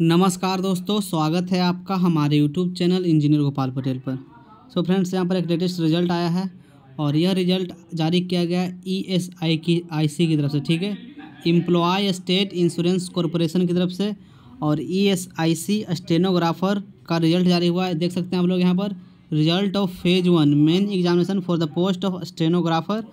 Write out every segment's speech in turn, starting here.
नमस्कार दोस्तों स्वागत है आपका हमारे YouTube channel engineer Gopal Patel पर सो फ्रेंड्स यहाँ पर एक लेटेस्ट रिजल्ट आया है और यह रिजल्ट जारी किया गया ई एस आई की आई सी की तरफ से ठीक है इम्प्लॉय स्टेट इंश्योरेंस कॉरपोरेशन की तरफ से और E S I C stenographer का रिजल्ट जारी हुआ है देख सकते हैं आप लोग यहाँ पर result of phase one main examination for the post of stenographer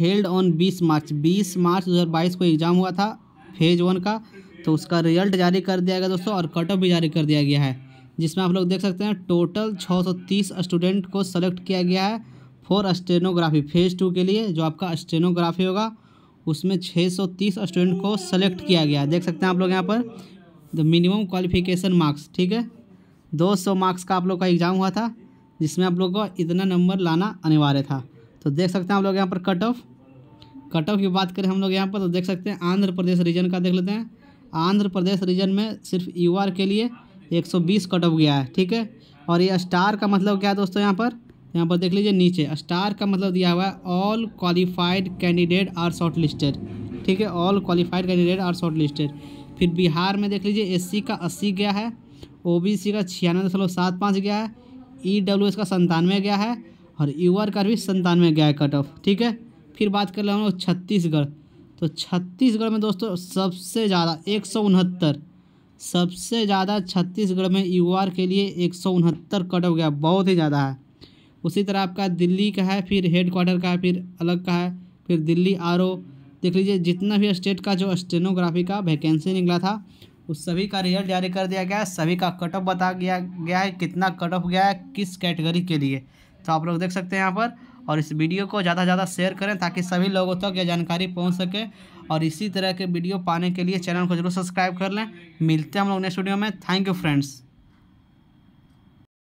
held on बीस मार्च बीस मार्च दो को एग्ज़ाम हुआ था फेज वन का तो उसका रिजल्ट जारी कर दिया गया दोस्तों और कट ऑफ भी जारी कर दिया गया है जिसमें आप लोग देख सकते हैं टोटल 630 स्टूडेंट को सेलेक्ट किया गया है फॉर स्टेनोग्राफी फेज़ टू के लिए जो आपका स्टेनोग्राफी होगा उसमें 630 स्टूडेंट को सेलेक्ट किया गया देख सकते हैं आप लोग यहाँ पर द मिनिमम क्वालिफिकेशन मार्क्स ठीक है 200 मार्क्स का आप लोग का एग्ज़ाम हुआ था जिसमें आप लोग को इतना नंबर लाना अनिवार्य था तो देख सकते हैं आप लोग यहाँ पर कट ऑफ कट ऑफ की बात करें हम लोग यहाँ पर तो देख सकते हैं आंध्र प्रदेश रीजन का देख लेते हैं आंध्र प्रदेश रीजन में सिर्फ यू के लिए 120 कट ऑफ गया है ठीक है और ये स्टार का मतलब क्या है दोस्तों यहाँ पर यहाँ पर देख लीजिए नीचे स्टार का मतलब दिया हुआ है all qualified candidate are shortlisted ठीक है all qualified candidate are shortlisted फिर बिहार में देख लीजिए एससी का अस्सी गया है ओबीसी का छियानवे दशमलव सात पाँच गया है ईडब्ल्यूएस e का संतानवे गया है और यूआर का भी संतानवे गया है कट ऑफ ठीक है फिर बात कर हम लोग छत्तीसगढ़ तो छत्तीसगढ़ में दोस्तों सबसे ज़्यादा एक सौ उनहत्तर सबसे ज़्यादा छत्तीसगढ़ में यू के लिए एक सौ उनहत्तर कट हो गया बहुत ही ज़्यादा है उसी तरह आपका दिल्ली का है फिर हेड क्वार्टर का है फिर अलग का है फिर दिल्ली आर देख लीजिए जितना भी स्टेट का जो स्टेनोग्राफी का वैकेंसी निकला था उस सभी का रिजल्ट जारी कर दिया गया है सभी का कट ऑफ बता गया गया है कितना कट ऑफ गया है किस कैटेगरी के लिए तो आप लोग देख सकते हैं यहाँ पर और इस वीडियो को ज़्यादा से ज़्यादा शेयर करें ताकि सभी लोगों तक यह जानकारी पहुँच सके और इसी तरह के वीडियो पाने के लिए चैनल को जरूर सब्सक्राइब कर लें मिलते हैं हम लोग नेक्स्ट वीडियो में थैंक यू फ्रेंड्स